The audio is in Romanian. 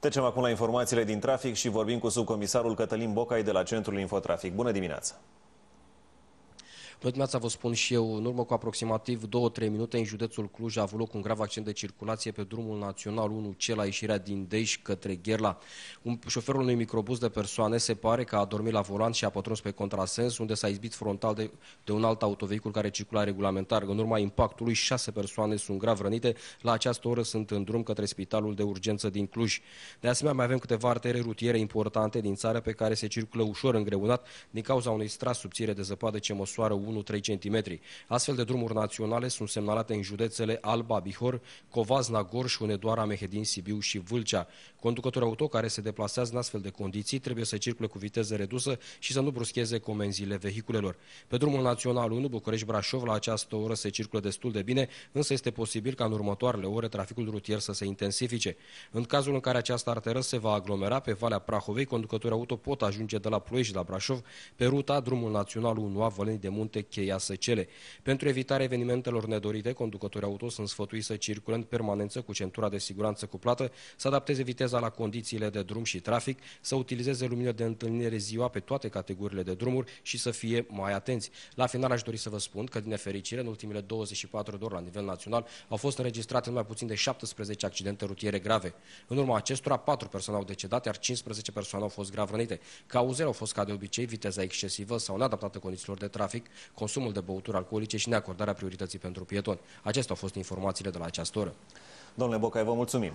Trecem acum la informațiile din trafic și vorbim cu subcomisarul Cătălin Bocai de la Centrul Infotrafic. Bună dimineața! Bună dimineața, vă spun și eu, în urmă cu aproximativ 2-3 minute în județul Cluj a avut loc un grav accident de circulație pe drumul național 1C la ieșirea din Dej către Gherla. Un șoferul unui microbus de persoane se pare că a dormit la volan și a pătruns pe contrasens, unde s-a izbit frontal de, de un alt autovehicul care circula regulamentar. În urma impactului, șase persoane sunt grav rănite. La această oră sunt în drum către spitalul de urgență din Cluj. De asemenea, mai avem câteva artere rutiere importante din țară pe care se circulă ușor îngreunat din cauza unui stras subțire de zăpadă ce măsoară 1-3 cm. Astfel de drumuri naționale sunt semnalate în județele Alba, Bihor, Covazna, Gorj, Hunedoara, Mehedin, Sibiu și Vâlcea. Conducători auto care se deplasează în astfel de condiții trebuie să circule cu viteză redusă și să nu bruscheze comenzile vehiculelor. Pe drumul național 1 București-Brașov la această oră se circulă destul de bine, însă este posibil ca în următoarele ore traficul rutier să se intensifice. În cazul în care această arteră se va aglomera pe Valea Prahovei, conducători auto pot ajunge de la Ploiești la Brașov pe ruta drumul național 1 a Vălenii de Munte este cheia cele. Pentru evitarea evenimentelor nedorite, conducătorii auto sunt sfătuiți să circulând în permanență cu centura de siguranță cuplată, să adapteze viteza la condițiile de drum și trafic, să utilizeze lumină de întâlnire ziua pe toate categoriile de drumuri și să fie mai atenți. La final aș dori să vă spun că, din nefericire, în ultimele 24 de ore la nivel național au fost înregistrate mai puțin de 17 accidente rutiere grave. În urma acestora, 4 persoane au decedat, iar 15 persoane au fost grav rănite. Cauzele au fost, ca de obicei, viteza excesivă sau neadaptată condițiilor de trafic, consumul de băuturi alcoolice și neacordarea priorității pentru pieton. Acestea au fost informațiile de la această oră. Domnule Bocai, vă mulțumim!